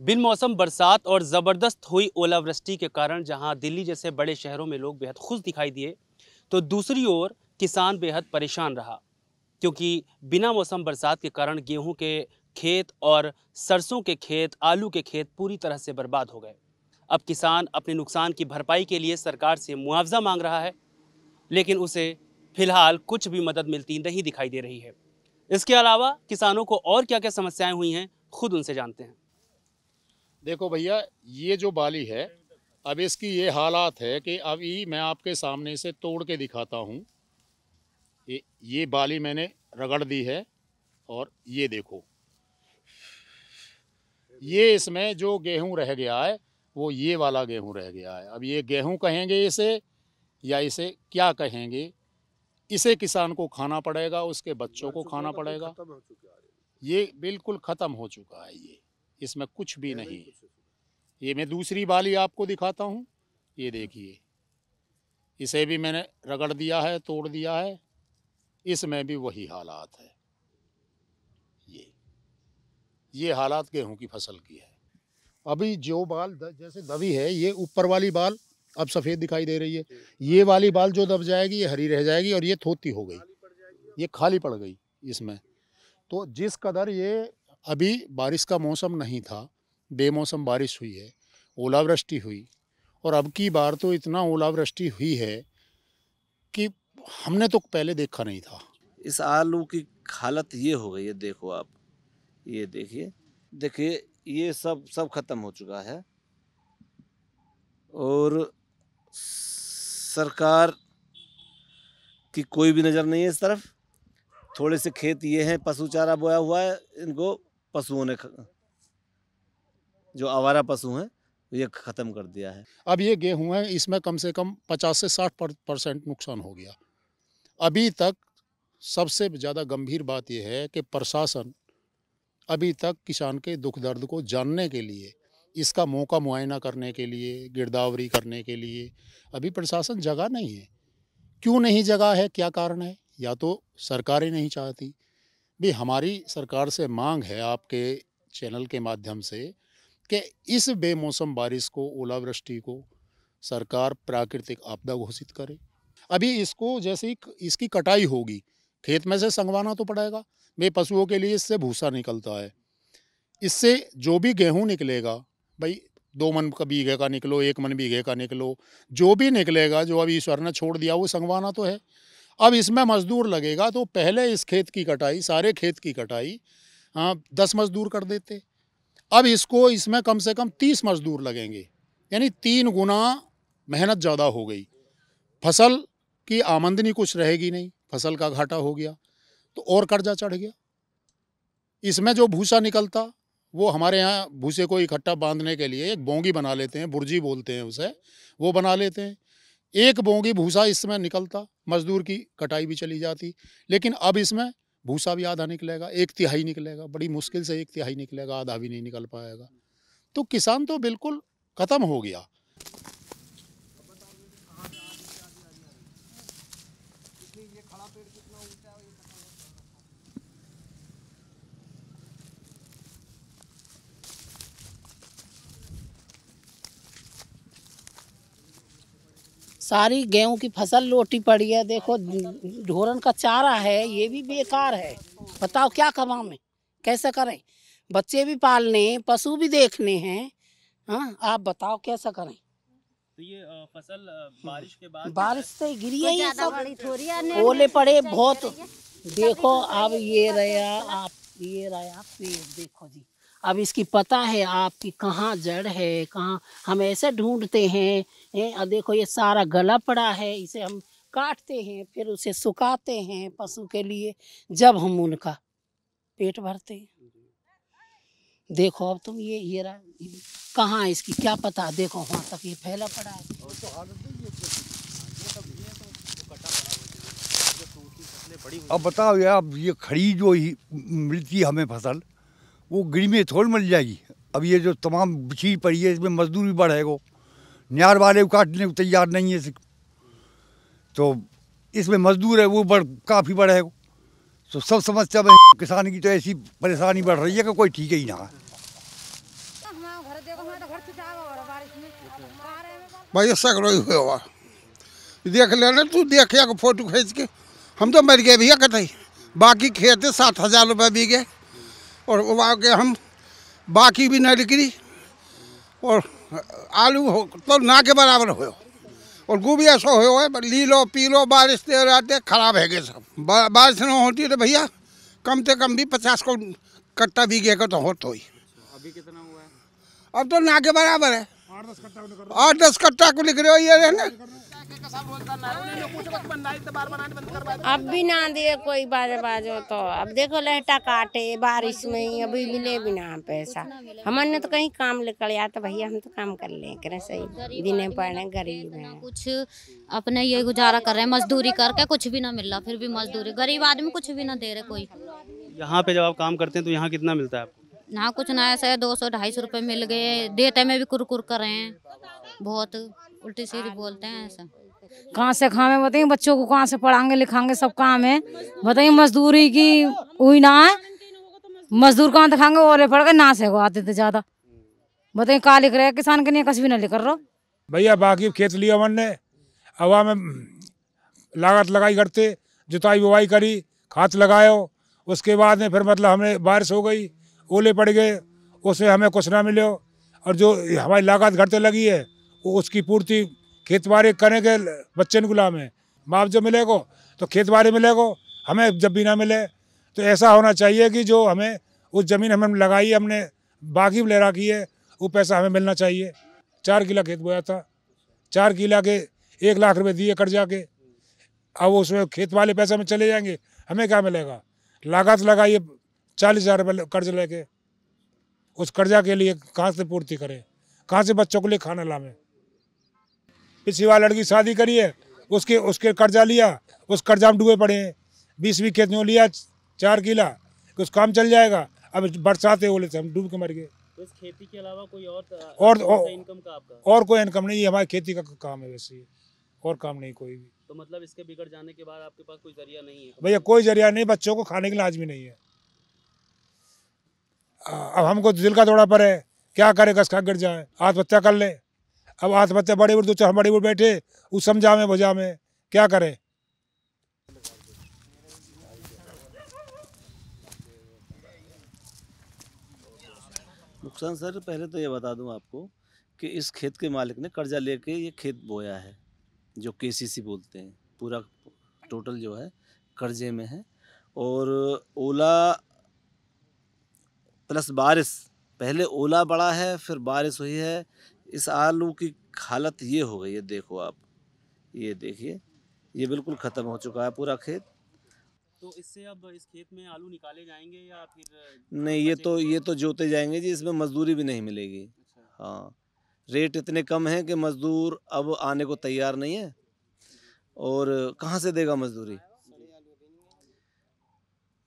बिन मौसम बरसात और ज़बरदस्त हुई ओलावृष्टि के कारण जहां दिल्ली जैसे बड़े शहरों में लोग बेहद खुश दिखाई दिए तो दूसरी ओर किसान बेहद परेशान रहा क्योंकि बिना मौसम बरसात के कारण गेहूं के खेत और सरसों के खेत आलू के खेत पूरी तरह से बर्बाद हो गए अब किसान अपने नुकसान की भरपाई के लिए सरकार से मुआवजा मांग रहा है लेकिन उसे फिलहाल कुछ भी मदद मिलती नहीं दिखाई दे रही है इसके अलावा किसानों को और क्या क्या समस्याएं हुई हैं खुद उनसे जानते हैं देखो भैया ये जो बाली है अब इसकी ये हालात है कि अभी मैं आपके सामने से तोड़ के दिखाता हूँ ये ये बाली मैंने रगड़ दी है और ये देखो ये इसमें जो गेहूं रह गया है वो ये वाला गेहूं रह गया है अब ये गेहूं कहेंगे इसे या इसे क्या कहेंगे इसे किसान को खाना पड़ेगा उसके बच्चों को खाना पड़ेगा ये बिल्कुल ख़त्म हो चुका है ये इसमें कुछ भी नहीं ये मैं दूसरी बाली आपको दिखाता हूँ ये देखिए इसे भी मैंने रगड़ दिया है तोड़ दिया है इसमें भी वही हालात है ये ये हालात गेहूं की फसल की है अभी जो बाल द, जैसे दबी है ये ऊपर वाली बाल अब सफ़ेद दिखाई दे रही है ये वाली बाल जो दब जाएगी ये हरी रह जाएगी और ये थोती हो गई ये खाली पड़ गई इसमें तो जिस कदर ये अभी बारिश का मौसम नहीं था बेमौसम बारिश हुई है ओलावृष्टि हुई और अब की बार तो इतना ओलावृष्टि हुई है कि हमने तो पहले देखा नहीं था इस आलू की हालत ये हो गई है देखो आप ये देखिए देखिए ये सब सब ख़त्म हो चुका है और सरकार की कोई भी नज़र नहीं है इस तरफ थोड़े से खेत ये हैं पशु चारा बोया हुआ है इनको पशुओं ने जो आवारा पशु हैं ये ख़त्म कर दिया है अब ये गेहूं है इसमें कम से कम 50 से 60 परसेंट नुकसान हो गया अभी तक सबसे ज़्यादा गंभीर बात यह है कि प्रशासन अभी तक किसान के दुख दर्द को जानने के लिए इसका मौका मुआयना करने के लिए गिरदावरी करने के लिए अभी प्रशासन जगह नहीं है क्यों नहीं जगह है क्या कारण है या तो सरकारें नहीं चाहती भी हमारी सरकार से मांग है आपके चैनल के माध्यम से कि इस बेमौसम बारिश को ओलावृष्टि को सरकार प्राकृतिक आपदा घोषित करे अभी इसको जैसे इसकी कटाई होगी खेत में से संगवाना तो पड़ेगा भाई पशुओं के लिए इससे भूसा निकलता है इससे जो भी गेहूँ निकलेगा भाई दो मन का बीघे का निकलो एक मन बीघे का निकलो जो भी निकलेगा जो अभी ईश्वर ने छोड़ दिया वो संगवाना तो है अब इसमें मजदूर लगेगा तो पहले इस खेत की कटाई सारे खेत की कटाई हाँ दस मजदूर कर देते अब इसको इसमें कम से कम तीस मजदूर लगेंगे यानी तीन गुना मेहनत ज़्यादा हो गई फसल की आमदनी कुछ रहेगी नहीं फसल का घाटा हो गया तो और कर्जा चढ़ गया इसमें जो भूसा निकलता वो हमारे यहाँ भूसे को इकट्ठा बांधने के लिए एक बोंगी बना लेते हैं बुर्जी बोलते हैं उसे वो बना लेते हैं एक बोंगी भूसा इसमें निकलता मजदूर की कटाई भी चली जाती लेकिन अब इसमें भूसा भी आधा निकलेगा एक तिहाई निकलेगा बड़ी मुश्किल से एक तिहाई निकलेगा आधा भी नहीं निकल पाएगा तो किसान तो बिल्कुल ख़त्म हो गया ये खड़ा पेड़ कितना ऊंचा है सारी गेहूं की फसल लोटी पड़ी है देखो ढोरन का चारा है ये भी बेकार है बताओ क्या कमाएं कैसे करें बच्चे भी पालने पशु भी देखने हैं हाँ आप बताओ कैसे करें तो ये फसल बारिश के बाद बारिश से गिरी है ये सब ओले पड़े बहुत देखो तो अब ये रहा आप ये रहा पेड़ देखो जी अब इसकी पता है आपकी कहाँ जड़ है कहाँ हम ऐसे ढूंढते हैं देखो ये सारा गला पड़ा है इसे हम काटते हैं फिर उसे सुखाते हैं पशु के लिए जब हम उनका पेट भरते हैं देखो अब तुम ये ये कहाँ इसकी क्या पता देखो वहाँ तक ये फैला पड़ा है तो तो अब बताओ यार अब ये खड़ी जो ही मिलती है हमें फसल वो गिरी में थोड़ी मिल जाएगी अब ये जो तमाम बिछी पड़ी है इसमें मजदूर भी बढ़ेगा न्यार वाले को काटने को तैयार नहीं है तो इसमें मजदूर है वो बढ़ काफ़ी बढ़ेगा तो सब समस्या में किसान की तो ऐसी परेशानी बढ़ रही है कि कोई ठीक ही ना है भाई सगड़ो हुए हुआ देख लेना तू देखिया फोटो खींच के हम तो मर गए भैया कत बाकी खेत सात हजार रुपये गए और उगा के हम बाकी भी नहीं निकली और आलू हो तो ना के बराबर हो और गोभी ऐसा हो ली लो पी लो बारिश दे रहते खराब है गए सब बारिश ना होती तो भैया कम से कम भी पचास को कट्टा भी गेगा तो हो तो ही अभी कितना हुआ है अब तो ना के बराबर है आठ दस कट्टा को निकले हो ये रहने अब भी ना दे कोई बाजे बाजो तो अब देखो लहटा काटे बारिश में ही अभी मिले भी ना पैसा हमारे तो कहीं काम निकल गया तो भैया हम तो काम कर ले करे सही दिने पड़े गरीब है कुछ अपने ये गुजारा कर रहे हैं मजदूरी करके कुछ भी ना मिल रहा फिर भी मजदूरी गरीब आदमी कुछ भी ना दे रहे कोई यहाँ पे जब आप काम करते हैं तो यहाँ कितना मिलता है ना कुछ ना ऐसा है दो सौ ढाई सौ रुपये मिल गए देते में भी कुरकुर कर रहे हैं बहुत उल्टी सीधी बोलते हैं ऐसा कहाँ से खावे बताइए बच्चों को कहाँ से पढ़ाएंगे लिखाएंगे सब काम है बताइए मजदूरी की हुई ना है मजदूर कहाँ दिखाएंगे और पढ़ गए ना से आते थे ज़्यादा बताइए कहा लिख रहे किसान के लिए कुछ भी ना लिख रहा भैया बाकी खेत लिया मन ने हवा में लागत लगाई करते जुताई बुवाई करी खाद लगायो उसके बाद में फिर मतलब हमें बारिश हो गई ओले पड़ गए उसे हमें कुछ ना मिले और जो हमारी लागत घटते लगी है वो उसकी पूर्ति खेत बाड़ी करने के बच्चे गुलाम है बाप मिलेगा तो खेत बाड़ी मिलेगा हमें जब भी ना मिले तो ऐसा होना चाहिए कि जो हमें उस ज़मीन हमें लगाई हमने बाकी ले रखी है वो पैसा हमें मिलना चाहिए चार किला खेत बोया था चार किला के एक लाख रुपए दिए कर्जा के अब उसमें खेत वाले पैसे में चले जाएंगे हमें क्या मिलेगा लागत लगाइए चालीस हज़ार रुपये कर्ज लेके उस कर्जा के लिए कहाँ से पूर्ति करें कहाँ से बच्चों के लिए खाना लाएं पिछली बार लड़की शादी करी है उसके उसके कर्जा लिया उस कर्जा में डूबे पड़े हैं बीस बीघ खेत में लिया चार किला कुछ काम चल जाएगा अब बरसात है बोले थे हम डूब के मर गए इस खेती के अलावा कोई और और इनकम का आपका और कोई इनकम नहीं है हमारी खेती का काम है वैसे और काम नहीं कोई भी तो मतलब इसके बिगड़ जाने के बाद आपके पास कोई जरिया नहीं है भैया कोई जरिया नहीं बच्चों को खाने के लिए नहीं है अब हमको दिल का दौड़ा पर है क्या करे कसका गिर जाए आत्महत्या कर ले अब आठ बच्चे बड़े बुढ़ दो चार बड़े बुढ़ बैठे उस समझा में बजा में क्या करें नुकसान सर पहले तो ये बता दूं आपको कि इस खेत के मालिक ने कर्जा लेके ये खेत बोया है जो केसीसी बोलते हैं पूरा टोटल जो है कर्जे में है और ओला प्लस बारिश पहले ओला बड़ा है फिर बारिश हुई है इस आलू की हालत ये हो गई है देखो आप ये देखिए ये बिल्कुल ख़त्म हो चुका है पूरा खेत तो इससे अब इस खेत में आलू निकाले जाएंगे या फिर नहीं ये तो ये तो जोते जाएंगे जी इसमें मजदूरी भी नहीं मिलेगी अच्छा। हाँ रेट इतने कम हैं कि मज़दूर अब आने को तैयार नहीं है और कहाँ से देगा मजदूरी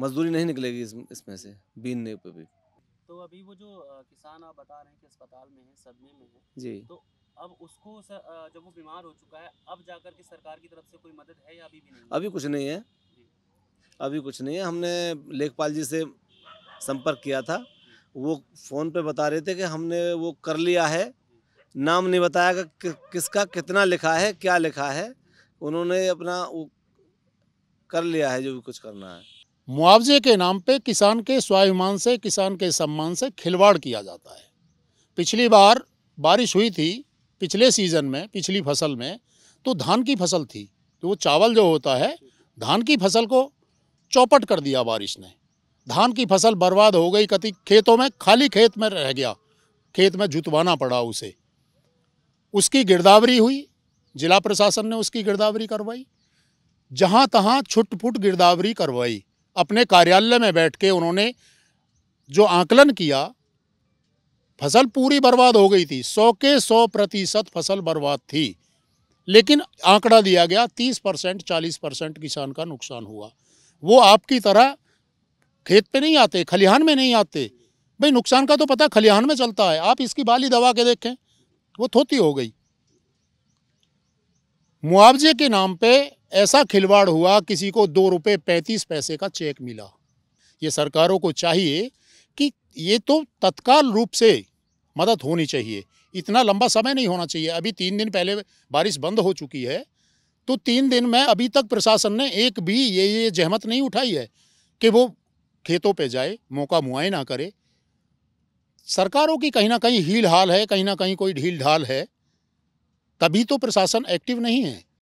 मजदूरी नहीं निकलेगी इसमें से बीनने पे भी अभी वो जो किसान आप बता रहे हैं कि अस्पताल में है सदमे में है जी तो अब उसको सर, जब वो बीमार हो चुका है अब जाकर के सरकार की तरफ से कोई मदद है या अभी भी नहीं अभी कुछ नहीं है अभी कुछ नहीं है हमने लेखपाल जी से संपर्क किया था वो फ़ोन पे बता रहे थे कि हमने वो कर लिया है नाम नहीं बताया कि, कि किसका कितना लिखा है क्या लिखा है उन्होंने अपना वो कर लिया है जो भी कुछ करना है मुआवजे के नाम पे किसान के स्वाभिमान से किसान के सम्मान से खिलवाड़ किया जाता है पिछली बार बारिश हुई थी पिछले सीज़न में पिछली फसल में तो धान की फसल थी तो वो चावल जो होता है धान की फसल को चौपट कर दिया बारिश ने धान की फसल बर्बाद हो गई कति खेतों में खाली खेत में रह गया खेत में जुतवाना पड़ा उसे उसकी गिरदावरी हुई जिला प्रशासन ने उसकी गिरदावरी करवाई जहाँ तहाँ छुटपुट गिरदावरी करवाई अपने कार्यालय में बैठ के उन्होंने जो आकलन किया फसल पूरी बर्बाद हो गई थी सौ के सौ प्रतिशत फसल बर्बाद थी लेकिन आंकड़ा दिया गया तीस परसेंट चालीस परसेंट किसान का नुकसान हुआ वो आपकी तरह खेत पे नहीं आते खलिहान में नहीं आते भाई नुकसान का तो पता खलिहान में चलता है आप इसकी बाली दबा के देखें वो थोती हो गई मुआवजे के नाम पे ऐसा खिलवाड़ हुआ किसी को दो रुपये पैंतीस पैसे का चेक मिला ये सरकारों को चाहिए कि ये तो तत्काल रूप से मदद होनी चाहिए इतना लंबा समय नहीं होना चाहिए अभी तीन दिन पहले बारिश बंद हो चुकी है तो तीन दिन में अभी तक प्रशासन ने एक भी ये ये जहमत नहीं उठाई है कि वो खेतों पे जाए मौका मुआयना करे सरकारों की कहीं ना कहीं हील हाल है कहीं ना कहीं कोई ढील ढाल है तभी तो प्रशासन एक्टिव नहीं है